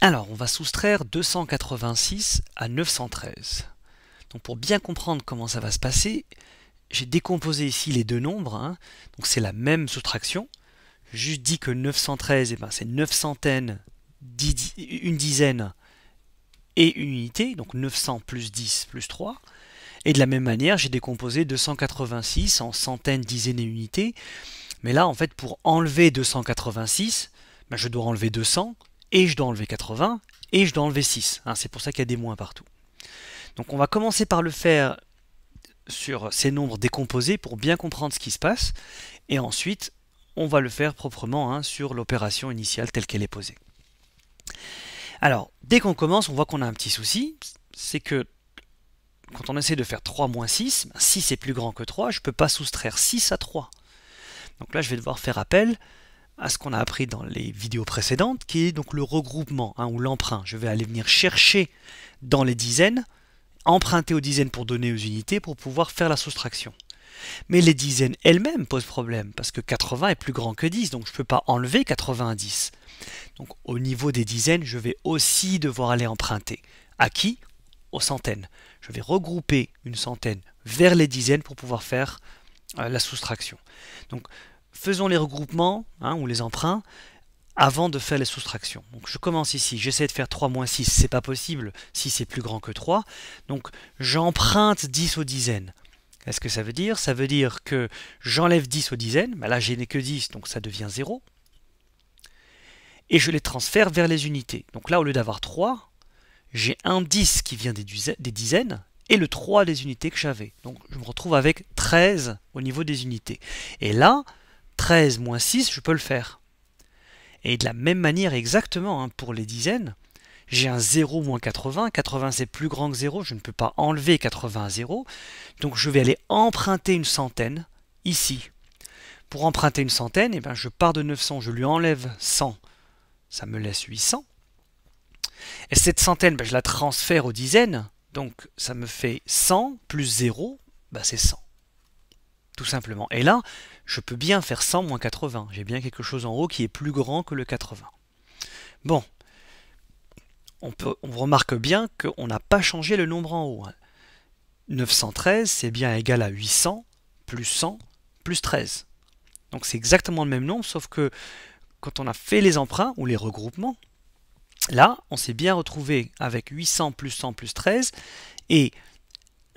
Alors, on va soustraire 286 à 913. Donc pour bien comprendre comment ça va se passer, j'ai décomposé ici les deux nombres, hein. donc c'est la même soustraction. Juste dit que 913, eh ben, c'est 9 centaines, une dizaine et une unité, donc 900 plus 10 plus 3. Et de la même manière, j'ai décomposé 286 en centaines, dizaines et unités. Mais là, en fait, pour enlever 286, ben, je dois enlever 200, et je dois enlever 80, et je dois enlever 6. Hein, c'est pour ça qu'il y a des moins partout. Donc on va commencer par le faire sur ces nombres décomposés pour bien comprendre ce qui se passe, et ensuite on va le faire proprement hein, sur l'opération initiale telle qu'elle est posée. Alors, dès qu'on commence, on voit qu'on a un petit souci, c'est que quand on essaie de faire 3 moins 6, 6 ben, est plus grand que 3, je ne peux pas soustraire 6 à 3. Donc là, je vais devoir faire appel à ce qu'on a appris dans les vidéos précédentes, qui est donc le regroupement hein, ou l'emprunt. Je vais aller venir chercher dans les dizaines, emprunter aux dizaines pour donner aux unités pour pouvoir faire la soustraction. Mais les dizaines elles-mêmes posent problème, parce que 80 est plus grand que 10, donc je ne peux pas enlever 80 à 10. Donc au niveau des dizaines, je vais aussi devoir aller emprunter. À qui Aux centaines. Je vais regrouper une centaine vers les dizaines pour pouvoir faire euh, la soustraction. Donc faisons les regroupements hein, ou les emprunts avant de faire les soustractions. Donc je commence ici, j'essaie de faire 3 moins 6, c'est pas possible si c'est plus grand que 3. Donc j'emprunte 10 aux dizaines. Qu'est-ce que ça veut dire Ça veut dire que j'enlève 10 aux dizaines, bah là je n'ai que 10, donc ça devient 0. Et je les transfère vers les unités. Donc là, au lieu d'avoir 3, j'ai un 10 qui vient des dizaines, et le 3 des unités que j'avais. Donc je me retrouve avec 13 au niveau des unités. Et là, 13 moins 6, je peux le faire. Et de la même manière exactement, hein, pour les dizaines, j'ai un 0 moins 80, 80 c'est plus grand que 0, je ne peux pas enlever 80 à 0, donc je vais aller emprunter une centaine ici. Pour emprunter une centaine, eh ben, je pars de 900, je lui enlève 100, ça me laisse 800. Et cette centaine, ben, je la transfère aux dizaines, donc ça me fait 100 plus 0, ben, c'est 100. Tout simplement. Et là, je peux bien faire 100 moins 80. J'ai bien quelque chose en haut qui est plus grand que le 80. Bon, on, remarque bien qu'on n'a pas changé le nombre en haut. 913, hein. c'est bien égal à 800, plus 100, plus 13. Donc c'est exactement le même nombre, sauf que quand on a fait les emprunts ou les regroupements, là, on s'est bien retrouvé avec 800 plus 100 plus 13, et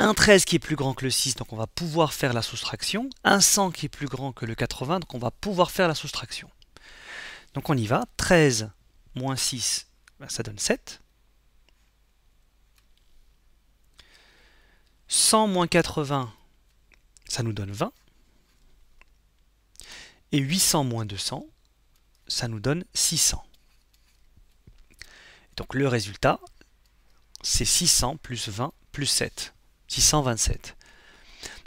un 13 qui est plus grand que le 6, donc on va pouvoir faire la soustraction, un 100 qui est plus grand que le 80, donc on va pouvoir faire la soustraction. Donc on y va, 13 moins 6, ben, ça donne 7. 100 moins 80, ça nous donne 20. Et 800 moins 200, ça nous donne 600. Donc le résultat, c'est 600 plus 20 plus 7. 627.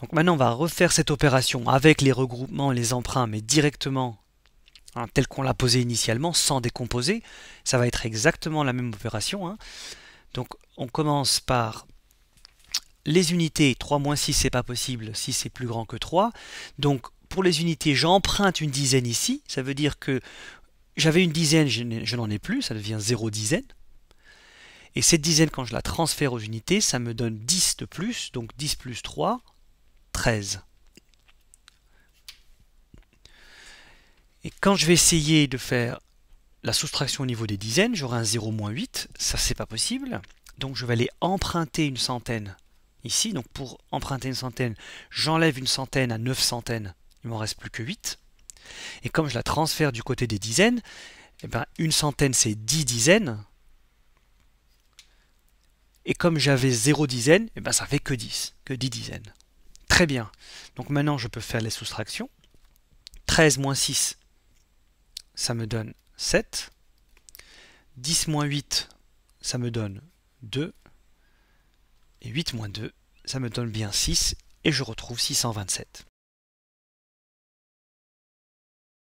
Donc maintenant, on va refaire cette opération avec les regroupements et les emprunts, mais directement hein, tel qu'on l'a posé initialement, sans décomposer. Ça va être exactement la même opération. Hein. Donc on commence par les unités, 3 6 c'est pas possible, si c'est plus grand que 3. Donc pour les unités, j'emprunte une dizaine ici, ça veut dire que j'avais une dizaine, je n'en ai plus, ça devient 0 dizaine. Et cette dizaine, quand je la transfère aux unités, ça me donne 10 de plus, donc 10 plus 3, 13. Et quand je vais essayer de faire la soustraction au niveau des dizaines, j'aurai un 0 moins 8, ça c'est pas possible. Donc je vais aller emprunter une centaine ici. Donc pour emprunter une centaine, j'enlève une centaine à 9 centaines, il m'en reste plus que 8. Et comme je la transfère du côté des dizaines, eh ben, une centaine c'est 10 dizaines, et comme j'avais 0 dizaine, et eh ben ça fait que 10, que 10 dizaines. Très bien. Donc maintenant, je peux faire les soustractions. 13 moins 6, ça me donne 7. 10 moins 8, ça me donne 2. Et 8 moins 2, ça me donne bien 6. Et je retrouve 627.